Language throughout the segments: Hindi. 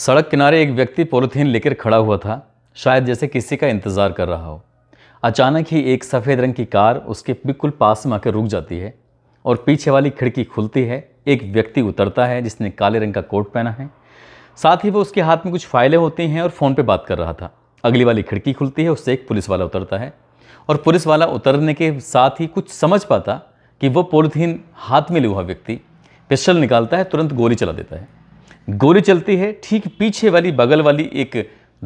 सड़क किनारे एक व्यक्ति पॉलिथीन लेकर खड़ा हुआ था शायद जैसे किसी का इंतज़ार कर रहा हो अचानक ही एक सफ़ेद रंग की कार उसके बिल्कुल पास में आकर रुक जाती है और पीछे वाली खिड़की खुलती है एक व्यक्ति उतरता है जिसने काले रंग का कोट पहना है साथ ही वो उसके हाथ में कुछ फाइलें होती हैं और फ़ोन पे बात कर रहा था अगली वाली खिड़की खुलती है उससे एक पुलिस वाला उतरता है और पुलिस वाला उतरने के साथ ही कुछ समझ पाता कि वो पोलिथीन हाथ में लिया हुआ व्यक्ति पिस्टल निकालता है तुरंत गोली चला देता है गोली चलती है ठीक पीछे वाली बगल वाली एक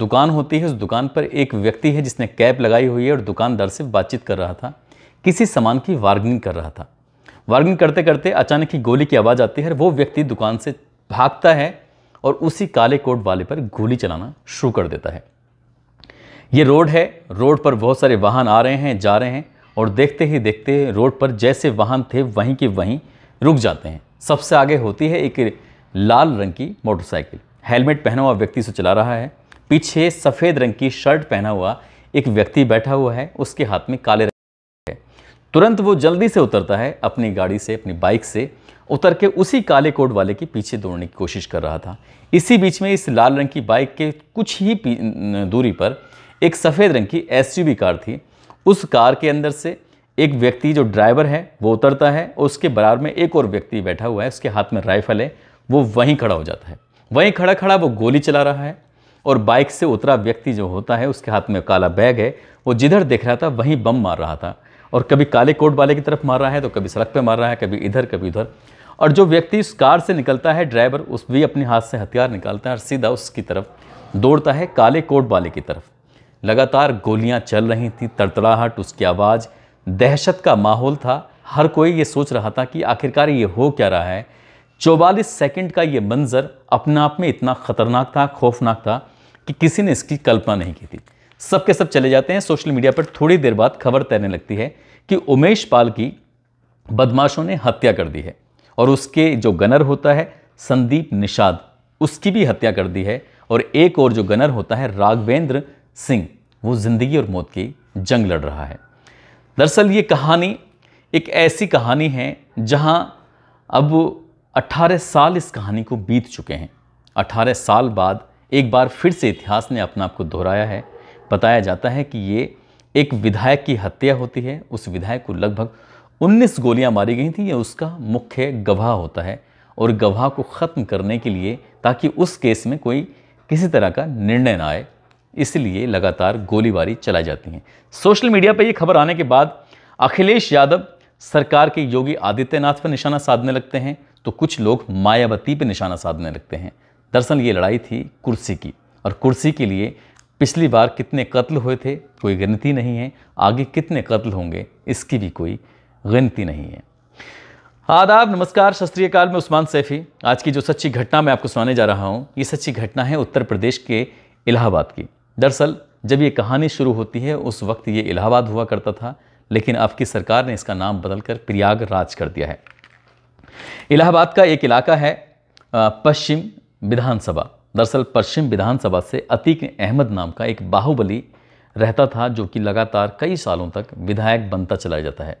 दुकान होती है उस दुकान पर एक व्यक्ति है जिसने कैप लगाई हुई है और दुकानदार से बातचीत कर रहा था किसी सामान की वार्गनिंग कर रहा था वार्गनिंग करते करते अचानक ही गोली की आवाज़ आती है वो व्यक्ति दुकान से भागता है और उसी काले कोट वाले पर गोली चलाना शुरू कर देता है ये रोड है रोड पर बहुत सारे वाहन आ रहे हैं जा रहे हैं और देखते ही देखते रोड पर जैसे वाहन थे वहीं के वहीं रुक जाते हैं सबसे आगे होती है एक लाल रंग की मोटरसाइकिल हेलमेट पहना हुआ व्यक्ति से चला रहा है पीछे सफ़ेद रंग की शर्ट पहना हुआ एक व्यक्ति बैठा हुआ है उसके हाथ में काले रंग है तुरंत वो जल्दी से उतरता है अपनी गाड़ी से अपनी बाइक से उतर के उसी काले कोट वाले के पीछे दौड़ने की कोशिश कर रहा था इसी बीच में इस लाल रंग की बाइक के कुछ ही दूरी पर एक सफ़ेद रंग की एस कार थी उस कार के अंदर से एक व्यक्ति जो ड्राइवर है वो उतरता है और उसके बराबर में एक और व्यक्ति बैठा हुआ है उसके हाथ में राइफल है वो वहीं खड़ा हो जाता है वहीं खड़ा खड़ा वो गोली चला रहा है और बाइक से उतरा व्यक्ति जो होता है उसके हाथ में काला बैग है वो जिधर देख रहा था वहीं बम मार रहा था और कभी काले कोट वाले की तरफ मार रहा है तो कभी सड़क पर मार रहा है कभी इधर कभी उधर और जो व्यक्ति उस कार से निकलता है ड्राइवर उस भी अपने हाथ से हथियार निकालता है और सीधा उसकी तरफ दौड़ता है काले कोट वाले की तरफ लगातार गोलियां चल रही थी तड़तड़ाहट उसकी आवाज़ दहशत का माहौल था हर कोई ये सोच रहा था कि आखिरकार ये हो क्या रहा है चौवालीस सेकंड का ये मंज़र अपने आप में इतना ख़तरनाक था खौफनाक था कि किसी ने इसकी कल्पना नहीं की थी सब के सब चले जाते हैं सोशल मीडिया पर थोड़ी देर बाद खबर तैरने लगती है कि उमेश पाल की बदमाशों ने हत्या कर दी है और उसके जो गनर होता है संदीप निषाद उसकी भी हत्या कर दी है और एक और जो गनर होता है राघवेंद्र सिंह वो ज़िंदगी और मौत की जंग लड़ रहा है दरअसल ये कहानी एक ऐसी कहानी है जहाँ अब 18 साल इस कहानी को बीत चुके हैं 18 साल बाद एक बार फिर से इतिहास ने अपने आप को दोहराया है बताया जाता है कि ये एक विधायक की हत्या होती है उस विधायक को लगभग 19 गोलियां मारी गई थी ये उसका मुख्य गवाह होता है और गवाह को ख़त्म करने के लिए ताकि उस केस में कोई किसी तरह का निर्णय ना आए इसलिए लगातार गोलीबारी चलाई जाती है सोशल मीडिया पर यह खबर आने के बाद अखिलेश यादव सरकार के योगी आदित्यनाथ पर निशाना साधने लगते हैं तो कुछ लोग मायावती पर निशाना साधने लगते हैं दरअसल ये लड़ाई थी कुर्सी की और कुर्सी के लिए पिछली बार कितने कत्ल हुए थे कोई गिनती नहीं है आगे कितने कत्ल होंगे इसकी भी कोई गिनती नहीं है आदाब नमस्कार शास्त्रीय काल में उस्मान सैफी आज की जो सच्ची घटना मैं आपको सुनाने जा रहा हूँ ये सच्ची घटना है उत्तर प्रदेश के इलाहाबाद की दरअसल जब ये कहानी शुरू होती है उस वक्त ये इलाहाबाद हुआ करता था लेकिन अब की सरकार ने इसका नाम बदलकर प्रयागराज कर दिया है इलाहाबाद का एक इलाका है पश्चिम विधानसभा दरअसल पश्चिम विधानसभा से अतीक अहमद नाम का एक बाहुबली रहता था जो कि लगातार कई सालों तक विधायक बनता चला जाता है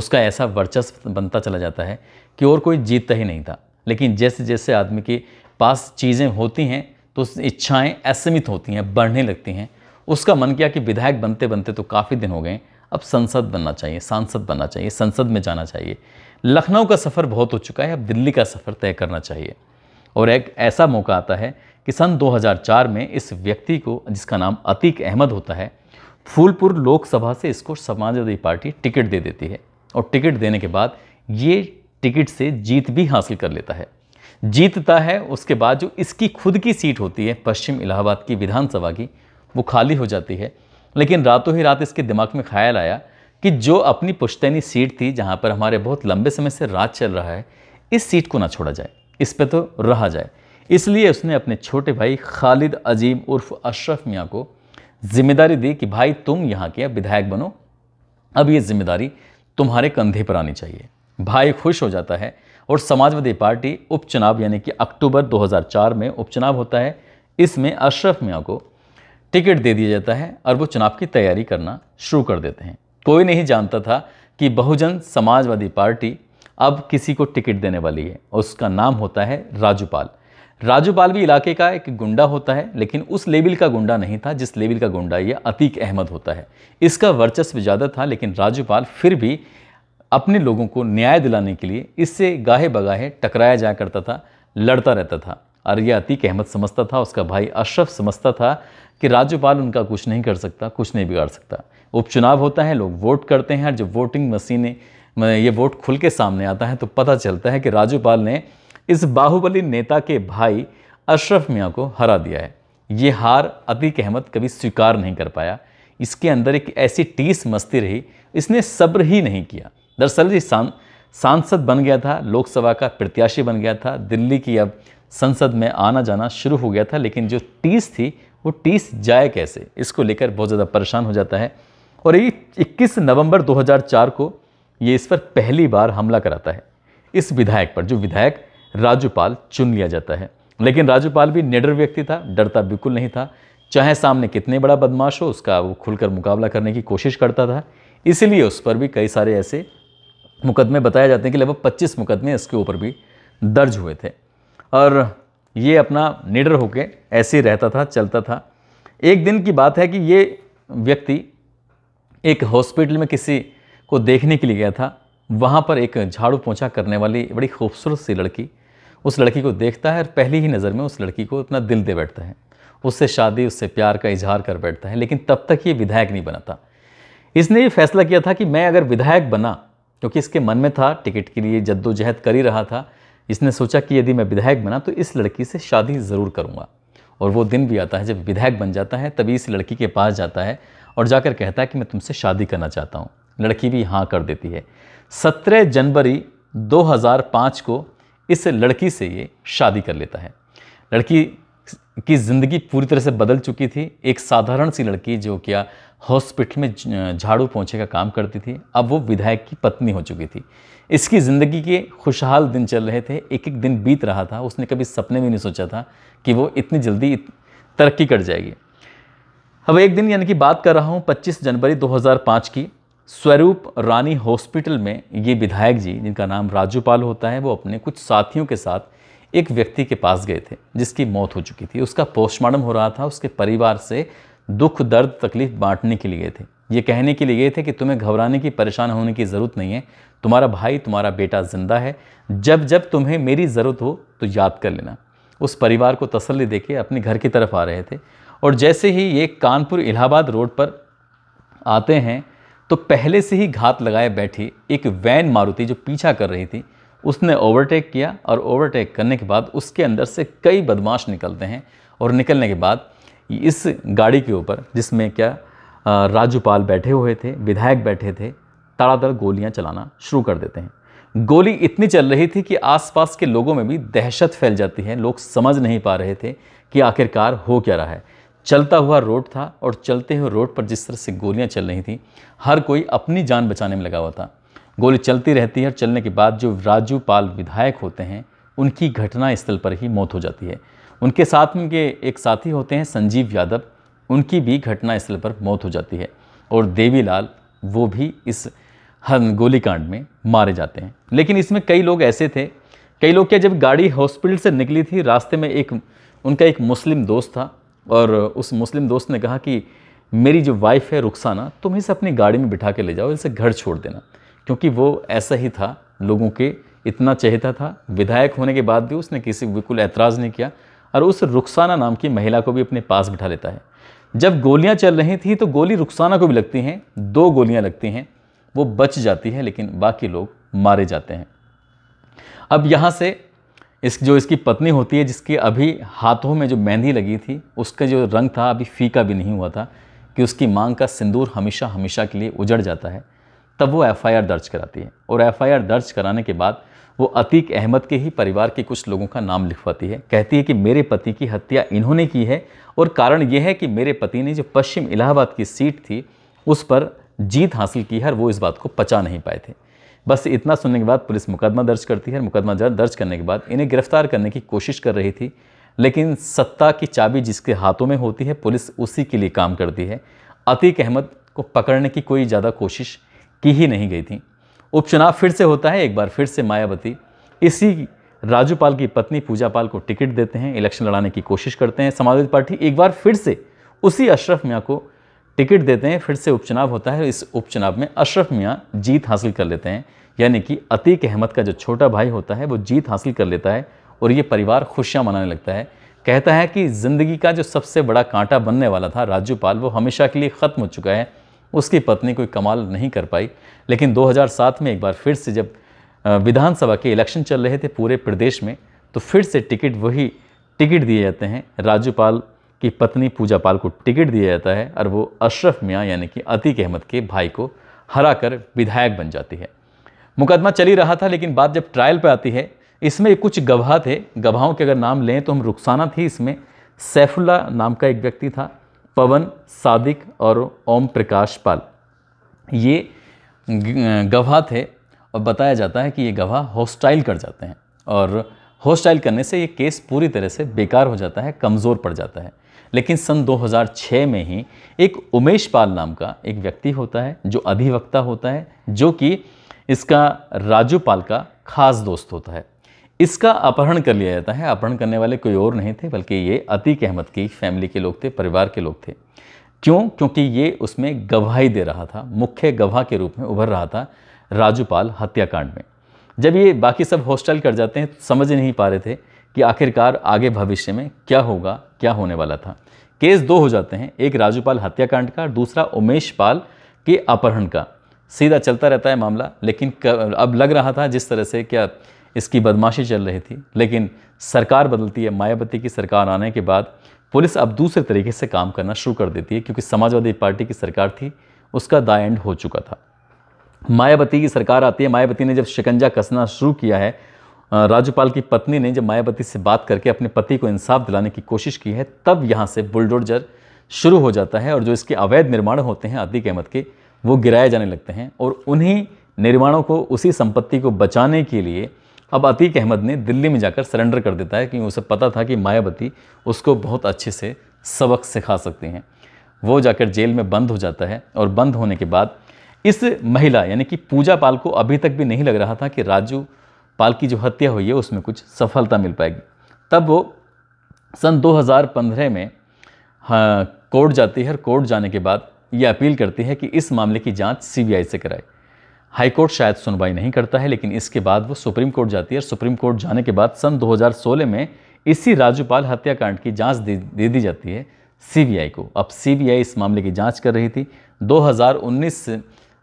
उसका ऐसा वर्चस्व बनता चला जाता है कि और कोई जीतता ही नहीं था लेकिन जैसे जैसे आदमी के पास चीज़ें होती हैं तो इच्छाएं असीमित होती हैं बढ़ने लगती हैं उसका मन किया कि विधायक बनते बनते तो काफ़ी दिन हो गए अब संसद बनना चाहिए सांसद बनना चाहिए संसद में जाना चाहिए लखनऊ का सफ़र बहुत हो चुका है अब दिल्ली का सफ़र तय करना चाहिए और एक ऐसा मौका आता है कि सन 2004 में इस व्यक्ति को जिसका नाम अतीक अहमद होता है फूलपुर लोकसभा से इसको समाजवादी पार्टी टिकट दे देती है और टिकट देने के बाद ये टिकट से जीत भी हासिल कर लेता है जीतता है उसके बाद जो इसकी खुद की सीट होती है पश्चिम इलाहाबाद की विधानसभा की वो खाली हो जाती है लेकिन रातों ही रात इसके दिमाग में ख्याल आया कि जो अपनी पुश्तैनी सीट थी जहाँ पर हमारे बहुत लंबे समय से राज चल रहा है इस सीट को ना छोड़ा जाए इस पर तो रहा जाए इसलिए उसने अपने छोटे भाई खालिद अजीम उर्फ अशरफ मियाँ को जिम्मेदारी दी कि भाई तुम यहाँ के विधायक बनो अब ये जिम्मेदारी तुम्हारे कंधे पर आनी चाहिए भाई खुश हो जाता है और समाजवादी पार्टी उपचुनाव यानी कि अक्टूबर 2004 में उपचुनाव होता है इसमें अशरफ मियाँ को टिकट दे दिया जाता है और वो चुनाव की तैयारी करना शुरू कर देते हैं कोई नहीं जानता था कि बहुजन समाजवादी पार्टी अब किसी को टिकट देने वाली है और उसका नाम होता है राजूपाल राजूपाल भी इलाके का एक गुंडा होता है लेकिन उस लेवल का गुंडा नहीं था जिस लेवल का गुंडा यह अतीक अहमद होता है इसका वर्चस्व ज़्यादा था लेकिन राजूपाल फिर भी अपने लोगों को न्याय दिलाने के लिए इससे गाहे बगाहे टकराया जाया करता था लड़ता रहता था और यह अतीक अहमद समझता था उसका भाई अशरफ समझता था कि राजूपाल उनका कुछ नहीं कर सकता कुछ नहीं बिगाड़ सकता उपचुनाव होता है लोग वोट करते हैं और जब वोटिंग मशीनें ये वोट खुल के सामने आता है तो पता चलता है कि राजूपाल ने इस बाहुबली नेता के भाई अशरफ मियाँ को हरा दिया है ये हार अतीक अहमद कभी स्वीकार नहीं कर पाया इसके अंदर एक ऐसी टीस मस्ती रही इसने सब्र ही नहीं किया दरअसल जी सां सांसद बन गया था लोकसभा का प्रत्याशी बन गया था दिल्ली की अब संसद में आना जाना शुरू हो गया था लेकिन जो टीस थी वो टीस जाए कैसे इसको लेकर बहुत ज़्यादा परेशान हो जाता है और ये 21 नवंबर 2004 को ये इस पर पहली बार हमला कराता है इस विधायक पर जो विधायक राजूपाल चुन लिया जाता है लेकिन राजूपाल भी निडर व्यक्ति था डरता बिल्कुल नहीं था चाहे सामने कितने बड़ा बदमाश हो उसका वो खुलकर मुकाबला करने की कोशिश करता था इसीलिए उस पर भी कई सारे ऐसे मुकदमे बताए जाते हैं कि लगभग 25 मुकदमे इसके ऊपर भी दर्ज हुए थे और ये अपना निडर होके ऐसे रहता था चलता था एक दिन की बात है कि ये व्यक्ति एक हॉस्पिटल में किसी को देखने के लिए गया था वहाँ पर एक झाड़ू पोछा करने वाली बड़ी खूबसूरत सी लड़की उस लड़की को देखता है और पहली ही नज़र में उस लड़की को अपना दिल दे बैठता है उससे शादी उससे प्यार का इजहार कर बैठता है लेकिन तब तक ये विधायक नहीं बना था इसने ये फैसला किया था कि मैं अगर विधायक बना क्योंकि इसके मन में था टिकट के लिए जद्दोजहद कर ही रहा था इसने सोचा कि यदि मैं विधायक बना तो इस लड़की से शादी ज़रूर करूँगा और वो दिन भी आता है जब विधायक बन जाता है तभी इस लड़की के पास जाता है और जाकर कहता है कि मैं तुमसे शादी करना चाहता हूँ लड़की भी हाँ कर देती है सत्रह जनवरी 2005 को इस लड़की से ये शादी कर लेता है लड़की की ज़िंदगी पूरी तरह से बदल चुकी थी एक साधारण सी लड़की जो क्या हॉस्पिटल में झाड़ू पहुँचे का काम करती थी अब वो विधायक की पत्नी हो चुकी थी इसकी ज़िंदगी के खुशहाल दिन चल रहे थे एक एक दिन बीत रहा था उसने कभी सपने में नहीं सोचा था कि वो इतनी जल्दी तरक्की कर जाएगी अब एक दिन यानी कि बात कर रहा हूँ 25 जनवरी 2005 की स्वरूप रानी हॉस्पिटल में ये विधायक जी जिनका नाम राजूपाल होता है वो अपने कुछ साथियों के साथ एक व्यक्ति के पास गए थे जिसकी मौत हो चुकी थी उसका पोस्टमार्टम हो रहा था उसके परिवार से दुख दर्द तकलीफ बांटने के लिए गए थे ये कहने के लिए गए थे कि तुम्हें घबराने की परेशान होने की ज़रूरत नहीं है तुम्हारा भाई तुम्हारा बेटा ज़िंदा है जब जब तुम्हें मेरी ज़रूरत हो तो याद कर लेना उस परिवार को तसल्ली देके अपने घर की तरफ आ रहे थे और जैसे ही ये कानपुर इलाहाबाद रोड पर आते हैं तो पहले से ही घात लगाए बैठी एक वैन मारुति जो पीछा कर रही थी उसने ओवरटेक किया और ओवरटेक करने के बाद उसके अंदर से कई बदमाश निकलते हैं और निकलने के बाद इस गाड़ी के ऊपर जिसमें क्या राज्यपाल बैठे हुए थे विधायक बैठे थे ताड़ाताड़ गोलियां चलाना शुरू कर देते हैं गोली इतनी चल रही थी कि आसपास के लोगों में भी दहशत फैल जाती है लोग समझ नहीं पा रहे थे कि आखिरकार हो क्या रहा है चलता हुआ रोड था और चलते हुए रोड पर जिस तरह से गोलियां चल रही थी हर कोई अपनी जान बचाने में लगा हुआ था गोली चलती रहती है और चलने के बाद जो राजू पाल विधायक होते हैं उनकी घटना स्थल पर ही मौत हो जाती है उनके साथ उनके एक साथी होते हैं संजीव यादव उनकी भी घटना स्थल पर मौत हो जाती है और देवीलाल वो भी इस हन गोलीकांड में मारे जाते हैं लेकिन इसमें कई लोग ऐसे थे कई लोग क्या जब गाड़ी हॉस्पिटल से निकली थी रास्ते में एक उनका एक मुस्लिम दोस्त था और उस मुस्लिम दोस्त ने कहा कि मेरी जो वाइफ है रुखसाना तुम इसे अपनी गाड़ी में बिठा के ले जाओ इसे घर छोड़ देना क्योंकि वो ऐसा ही था लोगों के इतना चहेता था विधायक होने के बाद भी उसने किसी बिल्कुल ऐतराज़ नहीं किया और उस रुखसाना नाम की महिला को भी अपने पास बिठा लेता है जब गोलियां चल रही थी तो गोली रुखसाना को भी लगती हैं दो गोलियां लगती हैं वो बच जाती है लेकिन बाकी लोग मारे जाते हैं अब यहाँ से इस जो इसकी पत्नी होती है जिसके अभी हाथों में जो मेहंदी लगी थी उसका जो रंग था अभी फीका भी नहीं हुआ था कि उसकी मांग का सिंदूर हमेशा हमेशा के लिए उजड़ जाता है तब वो एफआईआर दर्ज कराती है और एफआईआर दर्ज कराने के बाद वो अतीक अहमद के ही परिवार के कुछ लोगों का नाम लिखवाती है कहती है कि मेरे पति की हत्या इन्होंने की है और कारण यह है कि मेरे पति ने जो पश्चिम इलाहाबाद की सीट थी उस पर जीत हासिल की है और वो इस बात को पचा नहीं पाए थे बस इतना सुनने के बाद पुलिस मुकदमा दर्ज करती है मुकदमा दर्ज करने के बाद इन्हें गिरफ्तार करने की कोशिश कर रही थी लेकिन सत्ता की चाबी जिसके हाथों में होती है पुलिस उसी के लिए काम करती है अतीक अहमद को पकड़ने की कोई ज़्यादा कोशिश की ही नहीं गई थी उपचुनाव फिर से होता है एक बार फिर से मायावती इसी राजूपाल की पत्नी पूजा पाल को टिकट देते हैं इलेक्शन लड़ाने की कोशिश करते हैं समाजवादी पार्टी एक बार फिर से उसी अशरफ मियाँ को टिकट देते हैं फिर से उपचुनाव होता है इस उपचुनाव में अशरफ मियाँ जीत हासिल कर लेते हैं यानी कि अतीक अहमद का जो छोटा भाई होता है वो जीत हासिल कर लेता है और ये परिवार खुशियाँ मनाने लगता है कहता है कि ज़िंदगी का जो सबसे बड़ा कांटा बनने वाला था राजूपाल वो हमेशा के लिए ख़त्म हो चुका है उसकी पत्नी कोई कमाल नहीं कर पाई लेकिन 2007 में एक बार फिर से जब विधानसभा के इलेक्शन चल रहे थे पूरे प्रदेश में तो फिर से टिकट वही टिकट दिए जाते हैं राजूपाल कि पत्नी पूजा पाल को टिकट दिया जाता है और वो अशरफ मियाँ यानी कि अतीक अहमद के भाई को हरा कर विधायक बन जाती है मुकदमा चल ही रहा था लेकिन बात जब ट्रायल पर आती है इसमें कुछ गवाह थे गवाहों के अगर नाम लें तो हम रुखसाना थी इसमें सैफुल्ला नाम का एक व्यक्ति था पवन सादिक और ओम प्रकाश पाल ये गवाह थे और बताया जाता है कि ये गवाह हॉस्टाइल कर जाते हैं और होस्टाइल करने से ये केस पूरी तरह से बेकार हो जाता है कमज़ोर पड़ जाता है लेकिन सन 2006 में ही एक उमेश पाल नाम का एक व्यक्ति होता है जो अधिवक्ता होता है जो कि इसका राजू पाल का खास दोस्त होता है इसका अपहरण कर लिया जाता है अपहरण करने वाले कोई और नहीं थे बल्कि ये अतीक अहमद की फैमिली के लोग थे परिवार के लोग थे क्यों क्योंकि ये उसमें गवाही दे रहा था मुख्य गवाह के रूप में उभर रहा था राजूपाल हत्याकांड में जब ये बाकी सब हॉस्टल कर जाते हैं समझ नहीं पा रहे थे कि आखिरकार आगे भविष्य में क्या होगा क्या होने वाला था केस दो हो जाते हैं एक राजूपाल हत्याकांड का दूसरा उमेश पाल के अपहरण का सीधा चलता रहता है मामला लेकिन अब लग रहा था जिस तरह से क्या इसकी बदमाशी चल रही थी लेकिन सरकार बदलती है मायावती की सरकार आने के बाद पुलिस अब दूसरे तरीके से काम करना शुरू कर देती है क्योंकि समाजवादी पार्टी की सरकार थी उसका दा एंड हो चुका था मायावती की सरकार आती है मायावती ने जब शिकंजा कसना शुरू किया है राज्यपाल की पत्नी ने जब मायावती से बात करके अपने पति को इंसाफ दिलाने की कोशिश की है तब यहाँ से बुलडोजर शुरू हो जाता है और जो इसके अवैध निर्माण होते हैं अतीक अहमद के वो गिराए जाने लगते हैं और उन्हीं निर्माणों को उसी संपत्ति को बचाने के लिए अब अतीक अहमद ने दिल्ली में जाकर सरेंडर कर देता है क्योंकि उसे पता था कि मायावती उसको बहुत अच्छे से सबक सिखा सकती हैं वो जाकर जेल में बंद हो जाता है और बंद होने के बाद इस महिला यानी कि पूजा पाल को अभी तक भी नहीं लग रहा था कि राजू पाल की जो हत्या हुई है उसमें कुछ सफलता मिल पाएगी तब वो सन 2015 में हाँ, कोर्ट जाती है और कोर्ट जाने के बाद ये अपील करती है कि इस मामले की जांच सीबीआई से कराए हाई कोर्ट शायद सुनवाई नहीं करता है लेकिन इसके बाद वो सुप्रीम कोर्ट जाती है और सुप्रीम कोर्ट जाने के बाद सन 2016 में इसी राजूपाल हत्याकांड की जांच दे, दे दी जाती है सीबीआई को अब सीबीआई इस मामले की जांच कर रही थी 2019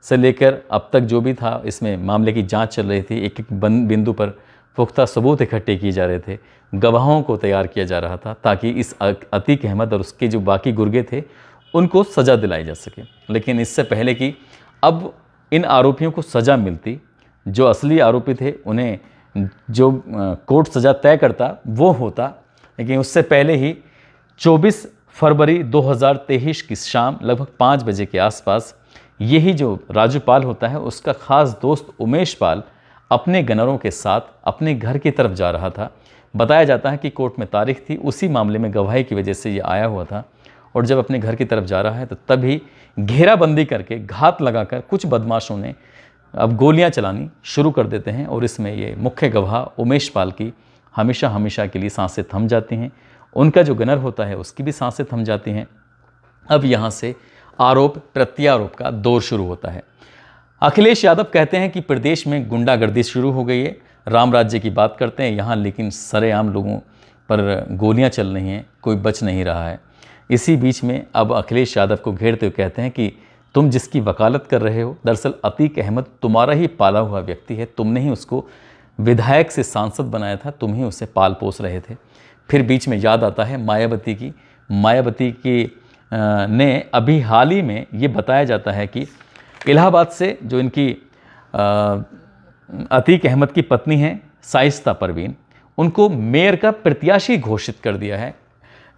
से लेकर अब तक जो भी था इसमें मामले की जांच चल रही थी एक एक बिंदु पर पुख्ता सबूत इकट्ठे किए जा रहे थे गवाहों को तैयार किया जा रहा था ताकि इस अतीक अहमद और उसके जो बाकी गुर्गे थे उनको सज़ा दिलाई जा सके लेकिन इससे पहले कि अब इन आरोपियों को सज़ा मिलती जो असली आरोपी थे उन्हें जो कोर्ट सज़ा तय करता वो होता लेकिन उससे पहले ही 24 फरवरी 2023 की शाम लगभग पाँच बजे के आसपास यही जो राजूपाल होता है उसका ख़ास दोस्त उमेश पाल अपने गनरों के साथ अपने घर की तरफ जा रहा था बताया जाता है कि कोर्ट में तारीख थी उसी मामले में गवाही की वजह से ये आया हुआ था और जब अपने घर की तरफ जा रहा है तो तभी घेराबंदी करके घात लगाकर कुछ बदमाशों ने अब गोलियां चलानी शुरू कर देते हैं और इसमें ये मुख्य गवाह उमेश पाल की हमेशा हमेशा के लिए सांसें थम जाती हैं उनका जो गनर होता है उसकी भी सांसें थम जाती हैं अब यहाँ से आरोप प्रत्यारोप का दौर शुरू होता है अखिलेश यादव कहते हैं कि प्रदेश में गुंडागर्दी शुरू हो गई है राम राज्य की बात करते हैं यहाँ लेकिन सरेआम लोगों पर गोलियाँ चल रही हैं कोई बच नहीं रहा है इसी बीच में अब अखिलेश यादव को घेरते हुए कहते हैं कि तुम जिसकी वकालत कर रहे हो दरअसल अतीक अहमद तुम्हारा ही पाला हुआ व्यक्ति है तुमने ही उसको विधायक से सांसद बनाया था तुम ही उसे पाल पोस रहे थे फिर बीच में याद आता है मायावती की मायावती के ने अभी हाल ही में ये बताया जाता है कि इलाहाबाद से जो इनकी अतीक अहमद की पत्नी हैं साइस्ता परवीन उनको मेयर का प्रत्याशी घोषित कर दिया है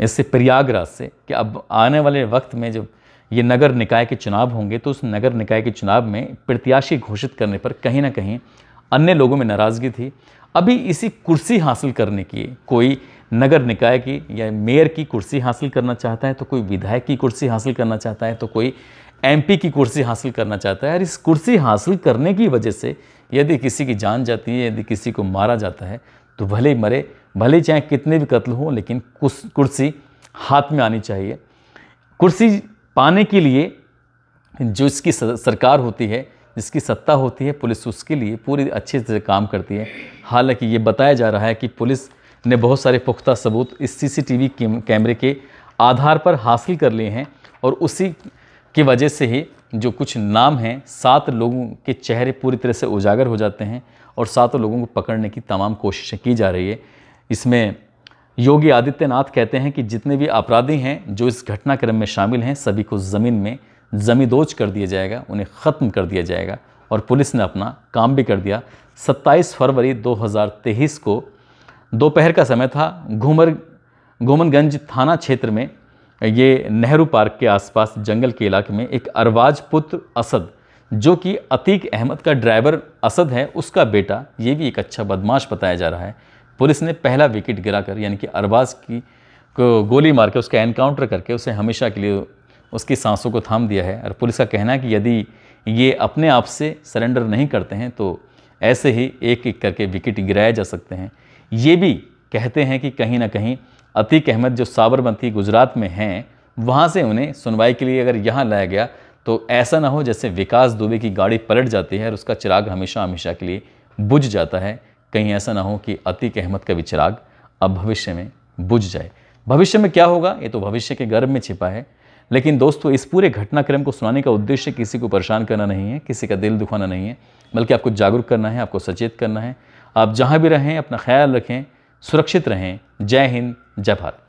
इससे प्रयागराज से कि अब आने वाले वक्त में जब ये नगर निकाय के चुनाव होंगे तो उस नगर निकाय के चुनाव में प्रत्याशी घोषित करने पर कहीं ना कहीं अन्य लोगों में नाराज़गी थी अभी इसी कुर्सी हासिल करने की कोई नगर निकाय की या मेयर की कुर्सी हासिल करना चाहता है तो कोई विधायक की कुर्सी हासिल करना चाहता है तो कोई एमपी की कुर्सी हासिल करना चाहता है और इस कुर्सी हासिल करने की वजह से यदि किसी की जान जाती है यदि किसी को मारा जाता है तो भले ही मरे भले चाहे कितने भी कत्ल हों लेकिन कुर्सी हाथ में आनी चाहिए कुर्सी पाने के लिए जो इसकी सरकार होती है जिसकी सत्ता होती है पुलिस उसके लिए पूरी अच्छे से काम करती है हालांकि ये बताया जा रहा है कि पुलिस ने बहुत सारे पुख्ता सबूत इस सीसीटीवी कैमरे के आधार पर हासिल कर लिए हैं और उसी की वजह से ही जो कुछ नाम हैं सात लोगों के चेहरे पूरी तरह से उजागर हो जाते हैं और सातों लोगों को पकड़ने की तमाम कोशिशें की जा रही है इसमें योगी आदित्यनाथ कहते हैं कि जितने भी अपराधी हैं जो इस घटनाक्रम में शामिल हैं सभी को ज़मीन में जमीदोज कर दिया जाएगा उन्हें ख़त्म कर दिया जाएगा और पुलिस ने अपना काम भी कर दिया 27 फरवरी 2023 को दोपहर का समय था घूमर घूमनगंज थाना क्षेत्र में ये नेहरू पार्क के आसपास जंगल के इलाके में एक अरवाज पुत्र असद जो कि अतीक अहमद का ड्राइवर असद है उसका बेटा ये भी एक अच्छा बदमाश बताया जा रहा है पुलिस ने पहला विकेट गिराकर यानी कि अरबाज की को गोली मार के उसका एनकाउंटर करके उसे हमेशा के लिए उसकी सांसों को थाम दिया है और पुलिस का कहना है कि यदि ये अपने आप से सरेंडर नहीं करते हैं तो ऐसे ही एक एक करके विकेट गिराए जा सकते हैं ये भी कहते हैं कि कहीं ना कहीं अतीक अहमद जो साबरमती गुजरात में हैं वहाँ से उन्हें सुनवाई के लिए अगर यहाँ लाया गया तो ऐसा ना हो जैसे विकास दुबे की गाड़ी पलट जाती है और उसका चिराग हमेशा हमेशा के लिए बुझ जाता है कहीं ऐसा ना हो कि अतीक अहमद का भी चिराग अब भविष्य में बुझ जाए भविष्य में क्या होगा ये तो भविष्य के गर्भ में छिपा है लेकिन दोस्तों इस पूरे घटनाक्रम को सुनाने का उद्देश्य किसी को परेशान करना नहीं है किसी का दिल दुखाना नहीं है बल्कि आपको जागरूक करना है आपको सचेत करना है आप जहाँ भी रहें अपना ख्याल रखें सुरक्षित रहें जय हिंद जय भारत